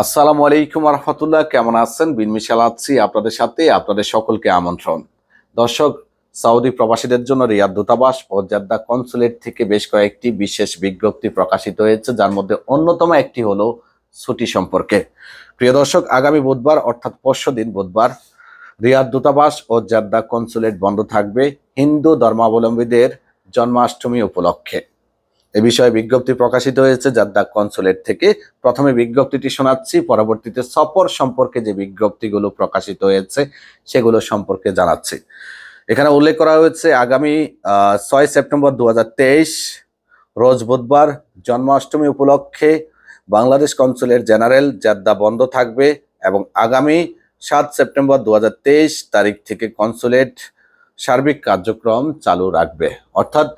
আসসালামু আলাইকুম রহমতুল্লাহ কেমন আছেন বিনমিশাল আছি আপনাদের সাথে আপনাদের সকলকে আমন্ত্রণ দর্শক সৌদি প্রবাসীদের জন্য রিয়াদ দূতাবাস ও জাদ্দা কনসুলেট থেকে বেশ কয়েকটি বিশেষ বিজ্ঞপ্তি প্রকাশিত হয়েছে যার মধ্যে অন্যতম একটি হলো ছুটি সম্পর্কে প্রিয় দর্শক আগামী বুধবার অর্থাৎ পরশু দিন বুধবার রিয়াদ দূতাবাস ও জাদ্দা কনসুলেট বন্ধ থাকবে হিন্দু ধর্মাবলম্বীদের জন্মাষ্টমী উপলক্ষে এ বিষয়ে বিজ্ঞপ্তি প্রকাশিত হয়েছে জাদ্দা কনসুলেট থেকে প্রথমে বিজ্ঞপ্তিটি শোনাচ্ছি পরবর্তীতে সফর সম্পর্কে যে বিজ্ঞপ্তিগুলো প্রকাশিত হয়েছে সেগুলো সম্পর্কে জানাচ্ছি এখানে উল্লেখ করা হয়েছে আগামী ছয় সেপ্টেম্বর দু রোজ বুধবার জন্মাষ্টমী উপলক্ষে বাংলাদেশ কনসুলের জেনারেল জাদ্দা বন্ধ থাকবে এবং আগামী সাত সেপ্টেম্বর দু তারিখ থেকে কনসুলেট সার্বিক কার্যক্রম চালু রাখবে অর্থাৎ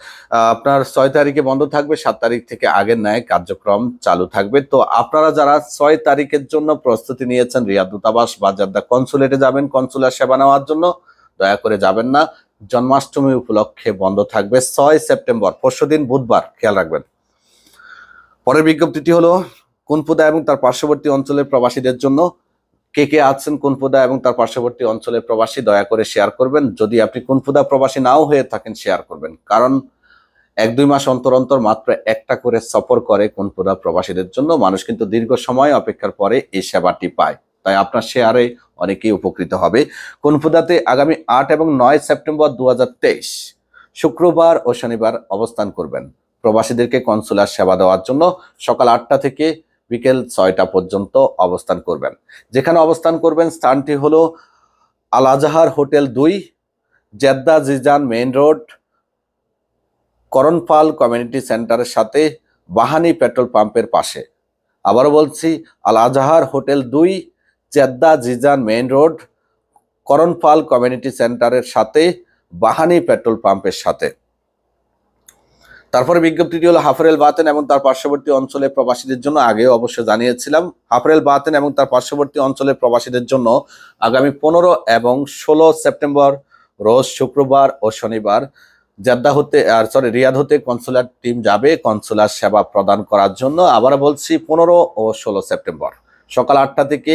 আপনার ছয় তারিখে বন্ধ থাকবে সাত তারিখ থেকে আগের ন্যায় কার্যক্রম চালু থাকবে তো আপনারা যারা ছয় তারিখের জন্য প্রস্তুতি নিয়েছেন রিয়া দূতাবাস বা জাদ্দা কনসুলেটে যাবেন কনসুলার সেবা নেওয়ার জন্য দয়া করে যাবেন না জন্মাষ্টমী উপলক্ষে বন্ধ থাকবে ছয় সেপ্টেম্বর পরশু দিন বুধবার খেয়াল রাখবেন পরের বিজ্ঞপ্তিটি হলো কুনপুদা এবং তার পার্শ্ববর্তী অঞ্চলের প্রবাসীদের জন্য কে কে আছেন কুনফুদা এবং তার পার্শ্ববর্তী অঞ্চলে প্রবাসী দয়া করে শেয়ার করবেন যদি আপনি কুনফুদা প্রবাসী নাও হয়ে থাকেন শেয়ার করবেন কারণ এক দুই মাস অন্তর অন্তর মাত্র একটা করে সফর করে কুনফুদা প্রবাসীদের জন্য মানুষ কিন্তু দীর্ঘ সময় অপেক্ষার পরে এই সেবাটি পায় তাই আপনার শেয়ারে অনেকেই উপকৃত হবে কুনফুদাতে আগামী আট এবং নয় সেপ্টেম্বর দু শুক্রবার ও শনিবার অবস্থান করবেন প্রবাসীদেরকে কনসুলার সেবা দেওয়ার জন্য সকাল আটটা থেকে বিকেল ছয়টা পর্যন্ত অবস্থান করবেন যেখানে অবস্থান করবেন স্থানটি হলো আলাজাহার হোটেল দুই জেদ্দা জিজান মেইন রোড করণফাল কমিউনিটি সেন্টারের সাথে বাহানি পেট্রোল পাম্পের পাশে আবারও বলছি আল হোটেল দুই জেদ্দা জিজান মেইন রোড করণফাল কমিউনিটি সেন্টারের সাথে বাহানি পেট্রোল পাম্পের সাথে তারপরে বিজ্ঞপ্তিটি হলো হাফরেল বাতেন এবং তার পার্শ্ববর্তী অঞ্চলে প্রবাসীদের জন্য আগেও অবশ্য জানিয়েছিলাম হাফরেল বাতেন এবং তার পার্শ্ববর্তী অঞ্চলে প্রবাসীদের জন্য আগামী পনেরো এবং ষোলো সেপ্টেম্বর রোজ শুক্রবার ও শনিবার জাদ্দা হতে আর সরি রিয়াদ হতে কনসুলার টিম যাবে কনসুলার সেবা প্রদান করার জন্য আবার বলছি পনেরো ও ষোলো সেপ্টেম্বর সকাল আটটা থেকে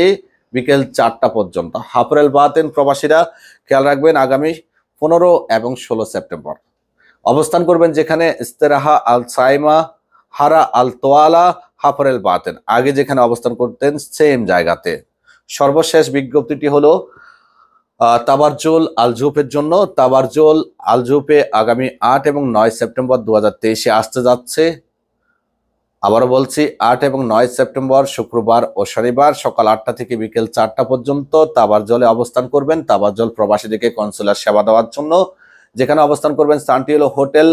বিকেল চারটা পর্যন্ত হাফরেল বাতেন প্রবাসীরা খেয়াল রাখবেন আগামী পনেরো এবং ষোলো সেপ্টেম্বর অবস্থান করবেন যেখানে ইস্তেরাহা আল সাইমা হারা আল তোয়ালা হাফরেল বাতেন আগে যেখানে অবস্থান করতেন সেম জায়গাতে সর্বশেষ বিজ্ঞপ্তিটি হলো তাবারজোল আলজুপের জন্য তাবারজোল আলজুপে আগামী আট এবং নয় সেপ্টেম্বর দু হাজার আসতে যাচ্ছে আবারও বলছি আট এবং নয় সেপ্টেম্বর শুক্রবার ও শনিবার সকাল আটটা থেকে বিকেল চারটা পর্যন্ত তাবারজলে অবস্থান করবেন তাবারজল প্রবাসীদেরকে কনসুলার সেবা দেওয়ার জন্য যেখানে অবস্থান করবেন স্থানটি হলো হোটেল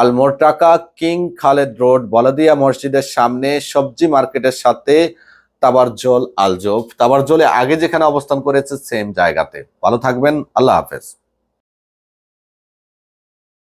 আলমোরটাকা কিং খালেদ রোড বলাদিয়া মসজিদের সামনে সবজি মার্কেটের সাথে তাবারজল আলজোব তাবারজলে আগে যেখানে অবস্থান করেছে সেম জায়গাতে ভালো থাকবেন আল্লাহ হাফেজ